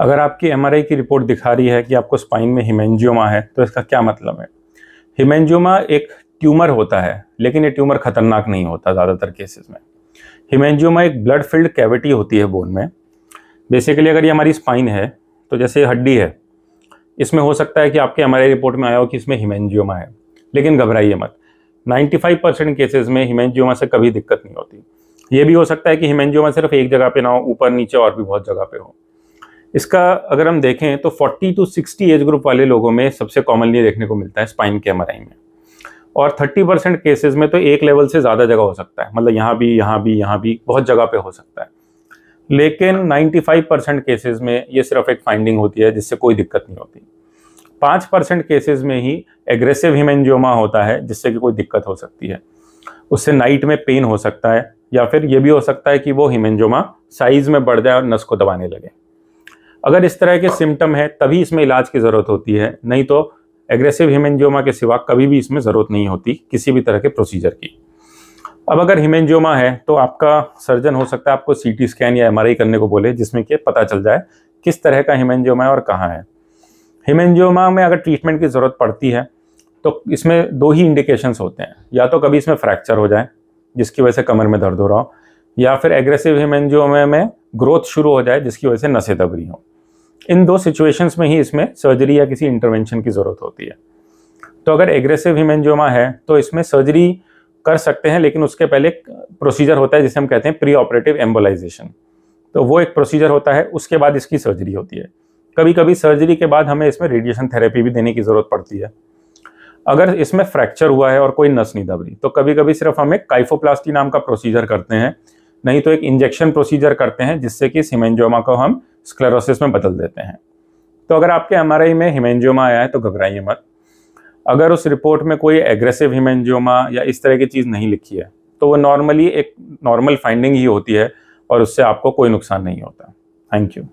अगर आपकी एम की रिपोर्ट दिखा रही है कि आपको स्पाइन में हिमेंजियोमा है तो इसका क्या मतलब है हिमेंजियोमा एक ट्यूमर होता है लेकिन ये ट्यूमर खतरनाक नहीं होता ज़्यादातर केसेस में हिमेंजियोमा एक ब्लड फिल्ड कैविटी होती है बोन में बेसिकली अगर ये हमारी स्पाइन है तो जैसे हड्डी है इसमें हो सकता है कि आपके एम रिपोर्ट में आया हो कि इसमें हिमेंजियोमा है लेकिन घबराइए मत 95 परसेंट केसेज में हिमेंजियोमा से कभी दिक्कत नहीं होती ये भी हो सकता है कि हिमेंजियोमा सिर्फ एक जगह पे ना हो ऊपर नीचे और भी बहुत जगह पे हो इसका अगर हम देखें तो 40 टू 60 एज ग्रुप वाले लोगों में सबसे कॉमनली देखने को मिलता है स्पाइन के एमआरआई में और 30 परसेंट केसेज में तो एक लेवल से ज़्यादा जगह हो सकता है मतलब यहाँ भी यहाँ भी यहाँ भी बहुत जगह पे हो सकता है लेकिन 95 परसेंट केसेज में ये सिर्फ एक फाइंडिंग होती है जिससे कोई दिक्कत नहीं होती पाँच परसेंट केसेज में ही एग्रेसिव हिमेंजियोमा होता है जिससे कि कोई दिक्कत हो सकती है उससे नाइट में पेन हो सकता है या फिर ये भी हो सकता है कि वो हिमेंजोमा साइज़ में बढ़ जाए और नस को दबाने लगे अगर इस तरह के सिम्टम है तभी इसमें इलाज की ज़रूरत होती है नहीं तो एग्रेसिव हिमेंजियोमा के सिवा कभी भी इसमें ज़रूरत नहीं होती किसी भी तरह के प्रोसीजर की अब अगर हिमेंजियोमा है तो आपका सर्जन हो सकता है आपको सीटी स्कैन या एमआरआई करने को बोले जिसमें कि पता चल जाए किस तरह का हिमेंजियोमा है और कहाँ है हिमेंजियोमा में अगर ट्रीटमेंट की ज़रूरत पड़ती है तो इसमें दो ही इंडिकेशंस होते हैं या तो कभी इसमें फ्रैक्चर हो जाए जिसकी वजह से कमर में दर्द हो रहा हो या फिर एग्रेसिव हिमेंजियोमा में ग्रोथ शुरू हो जाए जिसकी वजह से नशे दबरी हों इन दो सिचुएशंस में ही इसमें सर्जरी या किसी इंटरवेंशन की ज़रूरत होती है तो अगर एग्रेसिव हिमेंजोमा है तो इसमें सर्जरी कर सकते हैं लेकिन उसके पहले एक प्रोसीजर होता है जिसे हम कहते हैं प्री ऑपरेटिव एम्बोलाइजेशन तो वो एक प्रोसीजर होता है उसके बाद इसकी सर्जरी होती है कभी कभी सर्जरी के बाद हमें इसमें रेडिएशन थेरेपी भी देने की ज़रूरत पड़ती है अगर इसमें फ्रैक्चर हुआ है और कोई नस नहीं दबरी तो कभी कभी सिर्फ हम एक काइफोप्लास्टी नाम का प्रोसीजर करते हैं नहीं तो एक इंजेक्शन प्रोसीजर करते हैं जिससे कि सिमेंजोमा को हम स्क्लेरोसिस में बदल देते हैं तो अगर आपके एम में हिमेंजियोमा आया है तो घबराइए मत अगर उस रिपोर्ट में कोई एग्रेसिव हिमेंजियोमा या इस तरह की चीज़ नहीं लिखी है तो वो नॉर्मली एक नॉर्मल फाइंडिंग ही होती है और उससे आपको कोई नुकसान नहीं होता थैंक यू